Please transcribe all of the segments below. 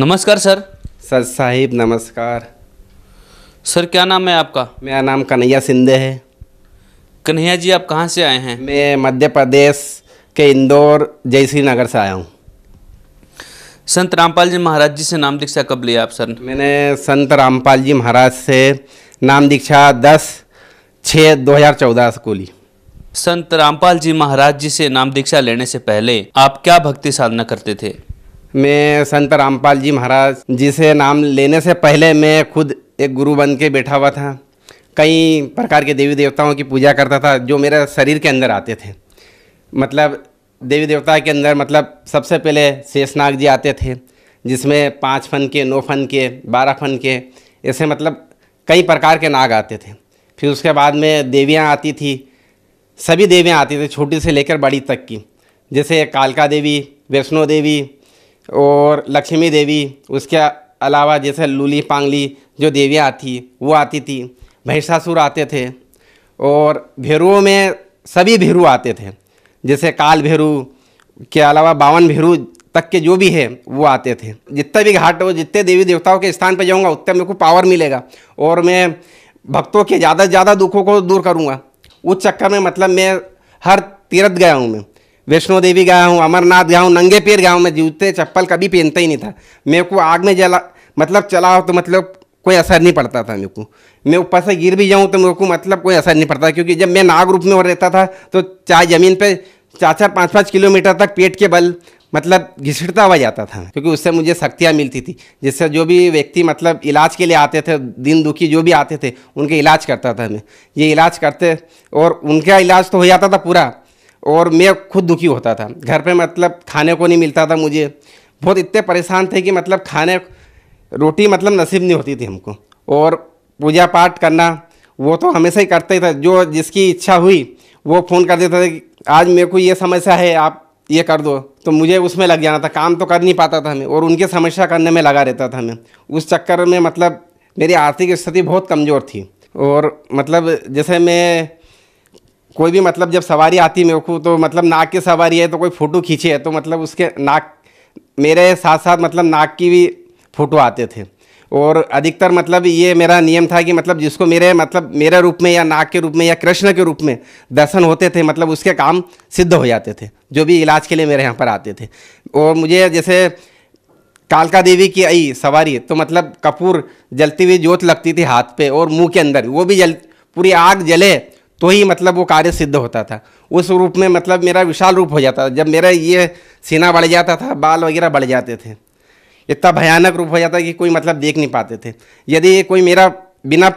नमस्कार sir sir Sahib नमस्कार sir क्या नाम है आपका मेरा नाम कन्हैया सिंधे है कन्हैया जी आप कहाँ से आए हैं मैं मध्य प्रदेश के इंदौर जयश्री नगर से आया हूँ संत रामपाल जी महाराज जी से नाम दीक्षा कब लिया आप सर मैंने संत रामपाल जी महाराज से नाम दीक्षा दस छः दो हज़ार चौदह को ली संत रामपाल जी महाराज जी से नाम दीक्षा लेने से पहले आप क्या भक्ति साधना करते थे मैं संत रामपाल जी महाराज जी से नाम लेने से पहले मैं खुद एक गुरु बन के बैठा हुआ था कई प्रकार के देवी देवताओं की पूजा करता था जो मेरे शरीर के अंदर आते थे मतलब देवी देवता के अंदर मतलब सबसे पहले शेषनाग जी आते थे जिसमें पाँच फन के नौ फन के बारह फन के ऐसे मतलब कई प्रकार के नाग आते थे फिर उसके बाद में देवियाँ आती थी सभी देवियाँ आती थी छोटी से लेकर बड़ी तक की जैसे कालका देवी वैष्णो देवी और लक्ष्मी देवी उसके अलावा जैसे लूली पांगली जो देवियाँ आती वो आती थी भैंसासुर आते थे और भेरुओं में सभी भैरु आते थे जैसे काल भैरु के अलावा बावन भैरु तक के जो भी है वो आते थे जितने भी घाट हो जितने देवी देवताओं के स्थान पर जाऊँगा उतना मेरे को पावर मिलेगा और मैं भक्तों के ज़्यादा से ज़्यादा दुखों को दूर करूँगा उस चक्कर में मतलब मैं हर तीर्थ गया हूँ मैं वैष्णो देवी गया हूँ अमरनाथ गया हूँ नंगे पैर गया हूँ मैं जूते चप्पल कभी पहनता ही नहीं था मेरे को आग में जला मतलब चलाओ तो मतलब कोई असर नहीं पड़ता था मेरे को मैं ऊपर से गिर भी जाऊँ तो मेरे को मतलब कोई असर नहीं पड़ता क्योंकि जब मैं नाग रूप में रहता था तो चाहे ज़मीन पर चार चार पाँच पाँच किलोमीटर तक पेट के बल मतलब घिसटता हुआ जाता था क्योंकि उससे मुझे शक्तियाँ मिलती थी जिससे जो भी व्यक्ति मतलब इलाज के लिए आते थे दिन दुखी जो भी आते थे उनके इलाज करता था मैं ये इलाज करते और उनका इलाज तो हो जाता था पूरा और मैं खुद दुखी होता था घर पे मतलब खाने को नहीं मिलता था मुझे बहुत इतने परेशान थे कि मतलब खाने रोटी मतलब नसीब नहीं होती थी हमको और पूजा पाठ करना वो तो हमेशा ही करते था जो जिसकी इच्छा हुई वो फ़ोन कर देता था कि आज मेरे को ये समस्या है आप ये कर दो तो मुझे उसमें लग जाना था काम तो कर नहीं पाता था मैं और उनके समस्या करने में लगा रहता था मैं उस चक्कर में मतलब मेरी आर्थिक स्थिति बहुत कमज़ोर थी और मतलब जैसे मैं कोई भी मतलब जब सवारी आती मेरे को तो मतलब नाक की सवारी है तो कोई फ़ोटो खींचे है तो मतलब उसके नाक मेरे साथ साथ मतलब नाक की भी फ़ोटो आते थे और अधिकतर मतलब ये मेरा नियम था कि मतलब जिसको मेरे मतलब मेरे रूप में या नाग के रूप में या कृष्ण के रूप में दर्शन होते थे मतलब उसके काम सिद्ध हो जाते थे जो भी इलाज के लिए मेरे यहाँ पर आते थे और मुझे जैसे कालका देवी की आई सवारी तो मतलब कपूर जलती हुई जोत लगती थी हाथ पे और मुंह के अंदर वो भी जल पूरी आग जले तो ही मतलब वो कार्य सिद्ध होता था उस रूप में मतलब मेरा विशाल रूप हो जाता था जब मेरा ये सीना बढ़ जाता था बाल वगैरह बढ़ जाते थे इतना भयानक रूप हो जाता कि कोई मतलब देख नहीं पाते थे यदि कोई मेरा बिना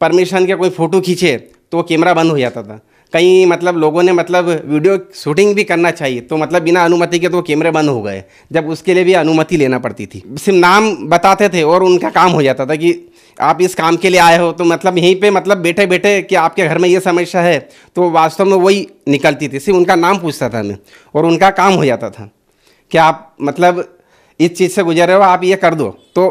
परमिशन के कोई फ़ोटो खींचे तो वो कैमरा बंद हो जाता था कई मतलब लोगों ने मतलब वीडियो शूटिंग भी करना चाहिए तो मतलब बिना अनुमति के तो कैमरे बंद हो गए जब उसके लिए भी अनुमति लेना पड़ती थी सिर्फ नाम बताते थे और उनका काम हो जाता था कि आप इस काम के लिए आए हो तो मतलब यहीं पे मतलब बैठे बैठे कि आपके घर में ये समस्या है तो वास्तव में वही निकलती थी सिर्फ उनका नाम पूछता था मैं और उनका काम हो जाता था कि आप मतलब इस चीज़ से गुजर रहे हो आप ये कर दो तो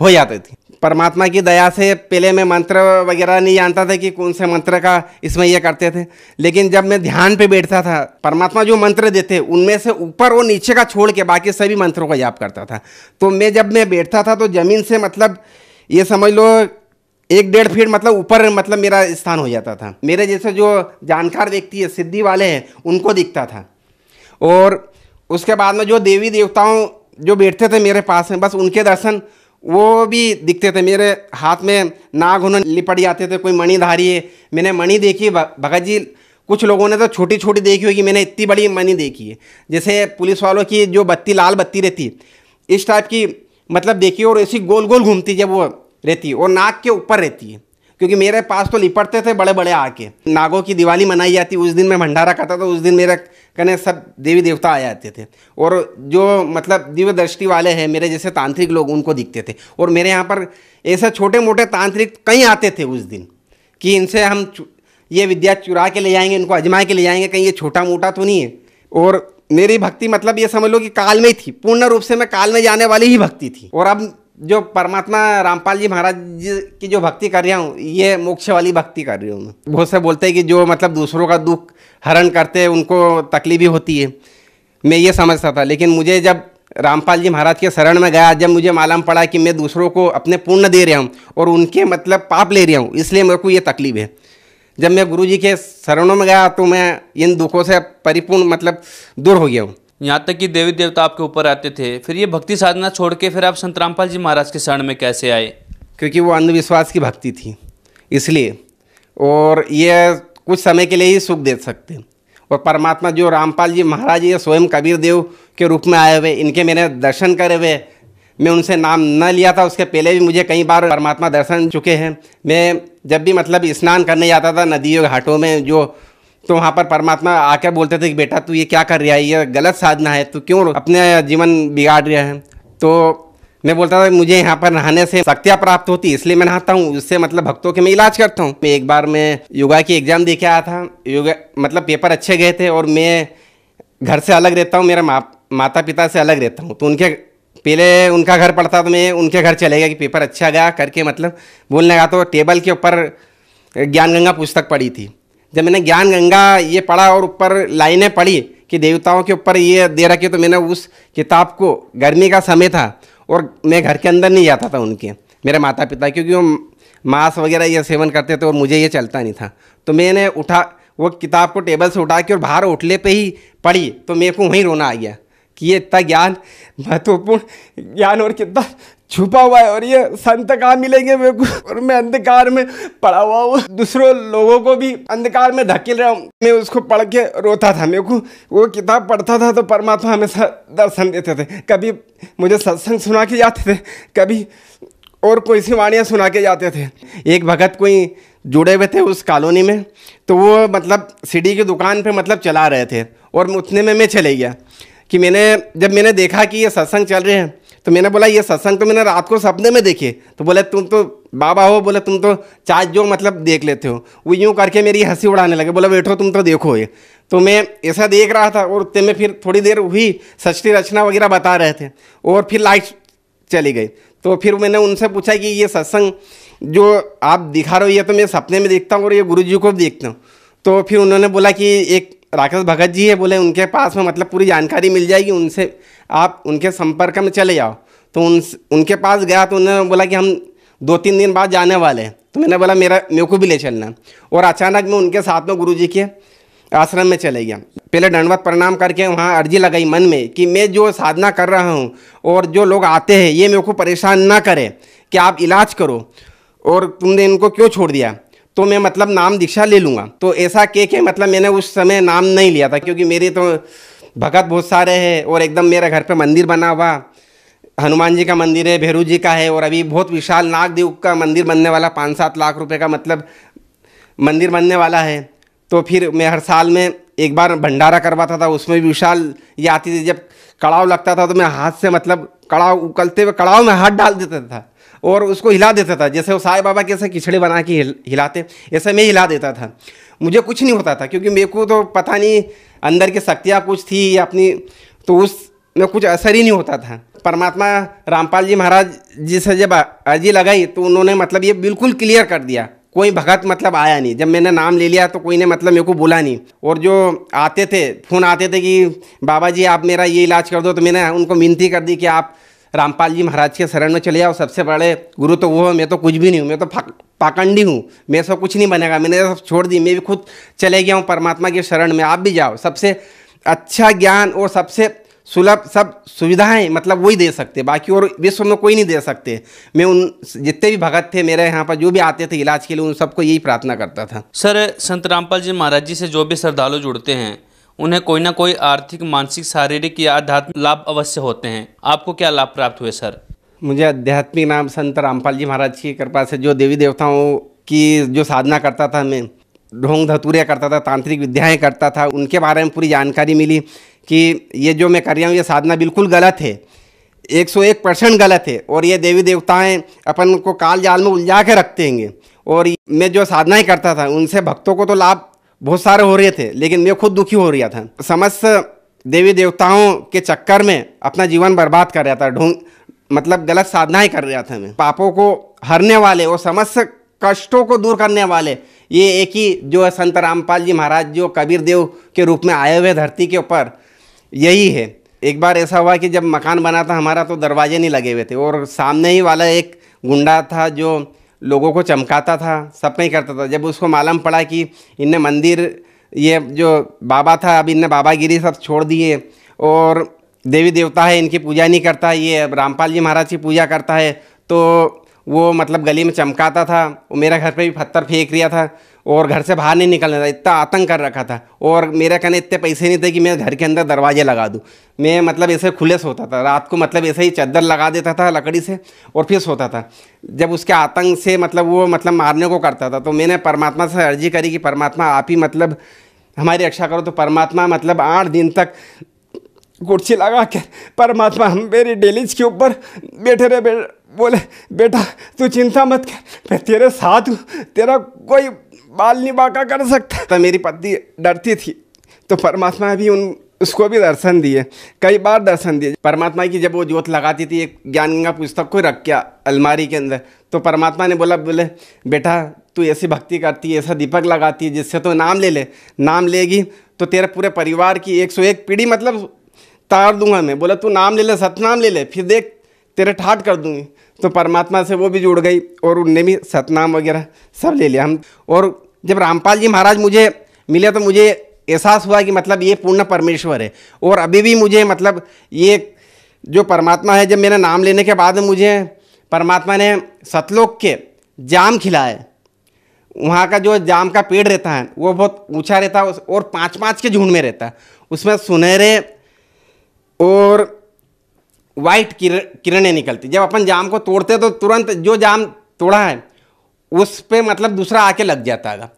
हो जाती थी परमात्मा की दया से पहले मैं मंत्र वगैरह नहीं जानता था कि कौन से मंत्र का इसमें यह करते थे लेकिन जब मैं ध्यान पे बैठता था परमात्मा जो मंत्र देते उनमें से ऊपर और नीचे का छोड़ के बाकी सभी मंत्रों का याप करता था तो मैं जब मैं बैठता था तो ज़मीन से मतलब ये समझ लो एक डेढ़ फीट मतलब ऊपर मतलब मेरा स्थान हो जाता था मेरे जैसे जो जानकार व्यक्ति है सिद्धि वाले हैं उनको दिखता था और उसके बाद में जो देवी देवताओं जो बैठते थे मेरे पास में बस उनके दर्शन वो भी दिखते थे मेरे हाथ में नाग उन्होंने लिपट जाते थे कोई मणि धारी है मैंने मणि देखी भगत जी कुछ लोगों ने तो छोटी छोटी देखी होगी मैंने इतनी बड़ी मनी देखी है जैसे पुलिस वालों की जो बत्ती लाल बत्ती रहती है इस टाइप की मतलब देखी और ऐसी गोल गोल घूमती जब वो रहती है और नाक के ऊपर रहती है क्योंकि मेरे पास तो लिपटते थे बड़े बड़े आके नागों की दिवाली मनाई जाती उस दिन मैं भंडारा करता था उस दिन मेरा कहने सब देवी देवता आ जाते थे और जो मतलब दिव्य दृष्टि वाले हैं मेरे जैसे तांत्रिक लोग उनको दिखते थे और मेरे यहाँ पर ऐसे छोटे मोटे तांत्रिक कहीं आते थे उस दिन कि इनसे हम ये विद्या चुरा के ले जाएंगे इनको अजमा के ले जाएंगे कहीं ये छोटा मोटा तो नहीं है और मेरी भक्ति मतलब ये समझ लो कि काल में ही थी पूर्ण रूप से मैं काल में जाने वाली ही भक्ति थी और अब जो परमात्मा रामपाल जी महाराज की जो भक्ति कर रहा हूँ ये मोक्ष वाली भक्ति कर रही हूँ मैं बहुत से बोलते हैं कि जो मतलब दूसरों का दुख हरण करते हैं उनको तकलीफ ही होती है मैं ये समझता था लेकिन मुझे जब रामपाल जी महाराज के शरण में गया जब मुझे मालूम पड़ा कि मैं दूसरों को अपने पुण्य दे रहा हूँ और उनके मतलब पाप ले रहा हूँ इसलिए मेरे को ये तकलीफ है जब मैं गुरु जी के शरणों में गया तो मैं इन दुखों से परिपूर्ण मतलब दूर हो गया हूँ यहाँ तक कि देवी देवता आपके ऊपर आते थे फिर ये भक्ति साधना छोड़ के फिर आप संत रामपाल जी महाराज के शरण में कैसे आए क्योंकि वो अंधविश्वास की भक्ति थी इसलिए और ये कुछ समय के लिए ही सुख दे सकते और परमात्मा जो रामपाल जी महाराज ये स्वयं कबीर देव के रूप में आए हुए इनके मैंने दर्शन करे हुए मैं उनसे नाम न लिया था उसके पहले भी मुझे कई बार परमात्मा दर्शन चुके हैं मैं जब भी मतलब स्नान करने जाता था नदियों घाटों में जो तो वहाँ पर परमात्मा आके बोलते थे कि बेटा तू ये क्या कर रहा है ये गलत साधना है तू क्यों अपने जीवन बिगाड़ रहा है तो मैं बोलता था मुझे यहाँ पर नहाने से शक्तियाँ प्राप्त होती इसलिए मैं नहाता हूँ उससे मतलब भक्तों के मैं इलाज करता हूँ मैं एक बार मैं योगा की एग्ज़ाम दे के आया था योगा मतलब पेपर अच्छे गए थे और मैं घर से अलग रहता हूँ मेरा मा, माता पिता से अलग रहता हूँ तो उनके पहले उनका घर पड़ता तो मैं उनके घर चले गया कि पेपर अच्छा गया करके मतलब बोलने लगा तो टेबल के ऊपर ज्ञान गंगा पुस्तक पड़ी थी जब मैंने ज्ञान गंगा ये पढ़ा और ऊपर लाइनें पढ़ी कि देवताओं के ऊपर ये दे रखी तो मैंने उस किताब को गर्मी का समय था और मैं घर के अंदर नहीं जाता था उनके मेरे माता पिता क्योंकि वो मांस वगैरह ये सेवन करते थे और मुझे ये चलता नहीं था तो मैंने उठा वो किताब को टेबल से उठा के और बाहर उठले पे ही पढ़ी तो मेरे को वहीं रोना आ गया कि ये इतना ज्ञान महत्वपूर्ण ज्ञान और कितना छुपा हुआ है और ये संत कहा मिलेंगे मेरे को और मैं अंधकार में पड़ा हुआ हूँ दूसरों लोगों को भी अंधकार में धकेल रहा हूँ मैं उसको पढ़ के रोता था मेरे को वो किताब पढ़ता था तो परमात्मा हमेशा दर्शन देते थे कभी मुझे सत्संग सुना के जाते थे कभी और कोई सी वाणियाँ सुना के जाते थे एक भगत कोई जुड़े हुए थे उस कॉलोनी में तो वो मतलब सीढ़ी की दुकान पर मतलब चला रहे थे और उतने में मैं चले गया कि मैंने जब मैंने देखा कि ये सत्संग चल रहे हैं तो मैंने बोला ये सत्संग तो मैंने रात को सपने में देखे तो बोले तुम तो बाबा हो बोले तुम तो चाच जो मतलब देख लेते हो वो यूँ करके मेरी हंसी उड़ाने लगे बोले बैठो तुम तो देखो ये तो मैं ऐसा देख रहा था और उतने में फिर थोड़ी देर हुई सष्टी रचना वगैरह बता रहे थे और फिर लाइट चली गई तो फिर मैंने उनसे पूछा कि ये सत्संग जो आप दिखा रहे हो ये तो मैं सपने में देखता हूँ और ये गुरु जी को भी देखता हूँ तो फिर उन्होंने बोला कि एक राकेश भगत जी है बोले उनके पास में मतलब पूरी जानकारी मिल जाएगी उनसे आप उनके संपर्क में चले जाओ तो उन उनके पास गया तो उन्होंने बोला कि हम दो तीन दिन बाद जाने वाले हैं तो मैंने बोला मेरा मेरे को भी ले चलना और अचानक मैं उनके साथ में गुरु जी के आश्रम में चले गया पहले दंडवत प्रणाम करके वहाँ अर्जी लगाई मन में कि मैं जो साधना कर रहा हूँ और जो लोग आते हैं ये मेरे को परेशान ना करें कि आप इलाज करो और तुमने इनको क्यों छोड़ दिया तो मैं मतलब नाम दीक्षा ले लूँगा तो ऐसा के के मतलब मैंने उस समय नाम नहीं लिया था क्योंकि मेरे तो भगत बहुत सारे हैं और एकदम मेरे घर पर मंदिर बना हुआ हनुमान जी का मंदिर है भैरू जी का है और अभी बहुत विशाल नागदेव का मंदिर बनने वाला पाँच सात लाख रुपए का मतलब मंदिर बनने वाला है तो फिर मैं हर साल में एक बार भंडारा करवाता था उसमें भी विशाल ये आती थी जब कड़ाव लगता था तो मैं हाथ से मतलब कड़ाव उकलते हुए कड़ाव में हाथ डाल देता था और उसको हिला देता था जैसे वो साई बाबा कैसे किचड़े बना के हिल, हिलाते ऐसे मैं हिला देता था मुझे कुछ नहीं होता था क्योंकि मेरे को तो पता नहीं अंदर की शक्तियाँ कुछ थी या अपनी तो उस में कुछ असर ही नहीं होता था परमात्मा रामपाल जी महाराज जी से जब अर्जी लगाई तो उन्होंने मतलब ये बिल्कुल क्लियर कर दिया कोई भगत मतलब आया नहीं जब मैंने नाम ले लिया तो कोई ने मतलब मेरे को बोला नहीं और जो आते थे फ़ोन आते थे कि बाबा जी आप मेरा ये इलाज कर दो तो मैंने उनको मिनती कर दी कि आप रामपाल जी महाराज के शरण में चले जाओ सबसे बड़े गुरु तो वो है मैं तो कुछ भी नहीं हूँ मैं तो पाखंडी हूँ मैं सब कुछ नहीं बनेगा मैंने सब छोड़ दी मैं भी खुद चले गया हूँ परमात्मा के शरण में आप भी जाओ सबसे अच्छा ज्ञान और सबसे सुलभ सब सुविधाएं मतलब वही दे सकते बाकी और विश्व में कोई नहीं दे सकते मैं उन जितने भी भगत थे मेरे यहाँ पर जो भी आते थे इलाज के लिए उन सबको यही प्रार्थना करता था सर संत रामपाल जी महाराज जी से जो भी श्रद्धालु जुड़ते हैं उन्हें कोई ना कोई आर्थिक मानसिक शारीरिक या आध्यात्मिक लाभ अवश्य होते हैं आपको क्या लाभ प्राप्त हुए सर मुझे आध्यात्मिक नाम संत रामपाल जी महाराज की कृपा से जो देवी देवताओं की जो साधना करता था मैं ढोंग धतूरिया करता था तांत्रिक विद्याएं करता था उनके बारे में पूरी जानकारी मिली कि ये जो मैं कर रहा हूँ ये साधना बिल्कुल गलत है एक सौ एक परसेंट गलत है और ये देवी देवताएं अपन को काल जाल में उलझा के रखते हैं और मैं जो साधनाएं करता था उनसे भक्तों को तो लाभ बहुत सारे हो रहे थे लेकिन मैं खुद दुखी हो रहा था समस्त देवी देवताओं के चक्कर में अपना जीवन बर्बाद कर रहा था ढूंढ मतलब गलत साधनाएं कर रहा था मैं पापों को हरने वाले और समस्त कष्टों को दूर करने वाले ये एक ही जो है संत रामपाल जी महाराज जो कबीर देव के रूप में आए हुए धरती के ऊपर यही है एक बार ऐसा हुआ कि जब मकान बना था हमारा तो दरवाजे नहीं लगे हुए थे और सामने ही वाला एक गुंडा था जो लोगों को चमकाता था सब कहीं करता था जब उसको मालूम पड़ा कि इनने मंदिर ये जो बाबा था अब इनने बाबागिरी सब छोड़ दिए और देवी देवता है इनकी पूजा नहीं करता ये अब रामपाल जी महाराज की पूजा करता है तो वो मतलब गली में चमकाता था मेरा घर पे भी पत्थर फेंक दिया था और घर से बाहर नहीं निकलना था इतना आतंक कर रखा था और मेरे कहने इतने पैसे नहीं थे कि मैं घर के अंदर दरवाजे लगा दूँ मैं मतलब ऐसे खुले सोता था रात को मतलब ऐसे ही चद्दर लगा देता था लकड़ी से और फिर सोता था जब उसके आतंक से मतलब वो मतलब मारने को करता था तो मैंने परमात्मा से अर्जी करी कि परमात्मा आप ही मतलब हमारी रक्षा करो तो परमात्मा मतलब आठ दिन तक कुर्सी लगा कर परमात्मा हम मेरी डेलीज के ऊपर बैठे रहे बोले बेटा तू चिंता मत कर मैं तेरे साथ हूँ तेरा कोई बाल नहीं बाका कर सकता तो मेरी पत्नी डरती थी तो परमात्मा भी उन उसको भी दर्शन दिए कई बार दर्शन दिए परमात्मा की जब वो ज्योत लगाती थी एक ज्ञान गंगा पुस्तक को रख के अलमारी के अंदर तो परमात्मा ने बोला बोले बेटा तू ऐसी भक्ति करती है ऐसा दीपक लगाती है जिससे तो नाम ले ले नाम लेगी तो तेरे पूरे परिवार की एक सौ एक पीढ़ी मतलब तार दूंगा मैं बोला तू नाम ले ले सतनाम ले ले फिर देख तेरे ठाट कर दूँगी तो परमात्मा से वो भी जुड़ गई और उनने भी सतनाम वगैरह सब ले लिया हम और जब रामपाल जी महाराज मुझे मिले तो मुझे एहसास हुआ कि मतलब ये पूर्ण परमेश्वर है और अभी भी मुझे मतलब ये जो परमात्मा है जब मेरा नाम लेने के बाद मुझे परमात्मा ने सतलोक के जाम खिलाए वहाँ का जो जाम का पेड़ रहता है वो बहुत ऊंचा रहता है और पाँच पाँच के झुंड में रहता है उसमें सुनहरे और वाइट किरणें निकलती जब अपन जाम को तोड़ते तो तुरंत जो जाम तोड़ा है उस पर मतलब दूसरा आके लग जाता है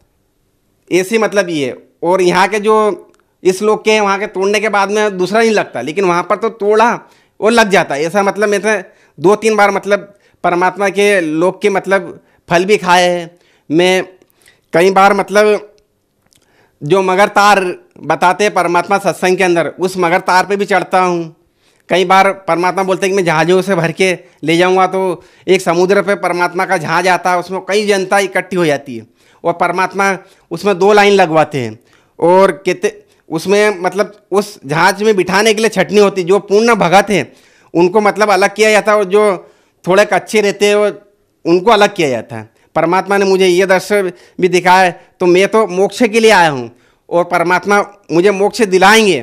ऐसी मतलब ये और यहाँ के जो इस लोग के वहाँ के तोड़ने के बाद में दूसरा नहीं लगता लेकिन वहाँ पर तो तोड़ा वो लग जाता है ऐसा मतलब मैंने तो दो तीन बार मतलब परमात्मा के लोग के मतलब फल भी खाए हैं मैं कई बार मतलब जो मगर तार बताते हैं परमात्मा सत्संग के अंदर उस मगर तार पे भी चढ़ता हूँ कई बार परमात्मा बोलते हैं कि मैं जहाज़ों से भर के ले जाऊंगा तो एक समुद्र पे परमात्मा का जहाज आता है उसमें कई जनता इकट्ठी हो जाती है और परमात्मा उसमें दो लाइन लगवाते हैं और कितने उसमें मतलब उस जहाज में बिठाने के लिए छटनी होती जो पूर्ण भगत हैं उनको मतलब अलग किया जाता है और जो थोड़े अच्छे रहते हैं उनको अलग किया जाता है परमात्मा ने मुझे ये दर्शन भी दिखाया तो मैं तो मोक्ष के लिए आया हूँ और परमात्मा मुझे मोक्ष दिलाएंगे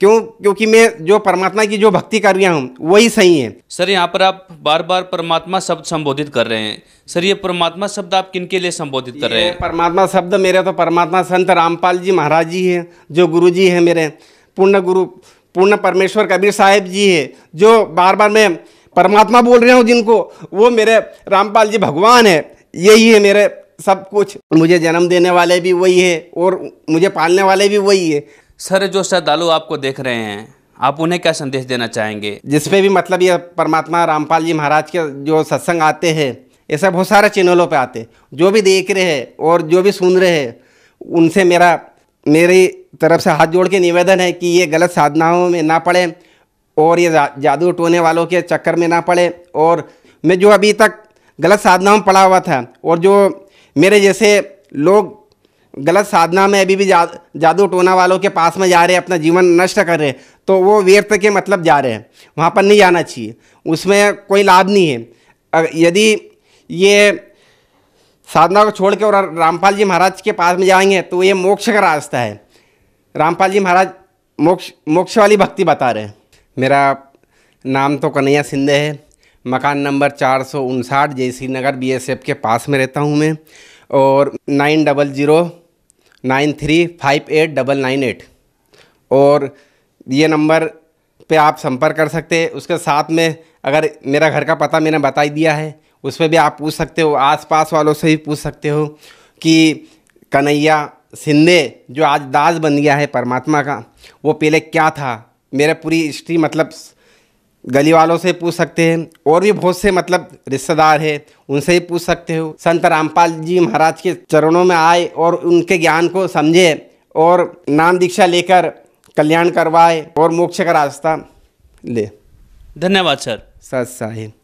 क्यों क्योंकि मैं जो परमात्मा की जो भक्ति कर रहा हूँ वही सही है सर यहाँ पर आप बार बार परमात्मा शब्द संबोधित कर रहे हैं सर ये परमात्मा शब्द आप किन के लिए संबोधित कर रहे हैं परमात्मा शब्द मेरे तो परमात्मा संत रामपाल जी महाराज जी हैं जो गुरु जी हैं मेरे पूर्ण गुरु पूर्ण परमेश्वर कबीर साहेब जी है जो बार बार मैं परमात्मा बोल रहा हूँ जिनको वो मेरे रामपाल जी भगवान है यही है मेरे सब कुछ मुझे जन्म देने वाले भी वही है और मुझे पालने वाले भी वही है सर जो श्रद्धालु आपको देख रहे हैं आप उन्हें क्या संदेश देना चाहेंगे जिसपे भी मतलब ये परमात्मा रामपाल जी महाराज के जो सत्संग आते हैं ये सब बहुत सारे चैनलों पे आते जो भी देख रहे हैं और जो भी सुन रहे हैं उनसे मेरा मेरी तरफ से हाथ जोड़ के निवेदन है कि ये गलत साधनाओं में ना पड़े और ये जादू टोने वालों के चक्कर में ना पड़े और मैं जो अभी तक गलत साधनाओं में पड़ा हुआ था और जो मेरे जैसे लोग गलत साधना में अभी भी जा जादू टोना वालों के पास में जा रहे हैं अपना जीवन नष्ट कर रहे हैं तो वो व्यर्थ के मतलब जा रहे हैं वहाँ पर नहीं जाना चाहिए उसमें कोई लाभ नहीं है यदि ये साधना को छोड़ के और रामपाल जी महाराज के पास में जाएंगे तो ये मोक्ष का रास्ता है रामपाल जी महाराज मोक्ष मोक्ष वाली भक्ति बता रहे हैं मेरा नाम तो कन्हैया सिंधे है मकान नंबर चार सौ उनसाठ जयसी नगर बी के पास में रहता हूँ मैं और nine double zero nine three five eight double nine eight और ये नंबर पे आप संपर्क कर सकते हैं उसके साथ में अगर मेरा घर का पता मैंने बता दिया है उस पर भी आप पूछ सकते हो आसपास वालों से भी पूछ सकते हो कि कन्हैया सिंधे जो आज दास बन गया है परमात्मा का वो पहले क्या था मेरा पूरी हिस्ट्री मतलब गली वालों से पूछ सकते हैं और भी बहुत से मतलब रिश्तेदार हैं उनसे ही पूछ सकते हो संत रामपाल जी महाराज के चरणों में आए और उनके ज्ञान को समझे और नाम दीक्षा लेकर कल्याण करवाए और मोक्ष का रास्ता ले धन्यवाद सर सत साहिब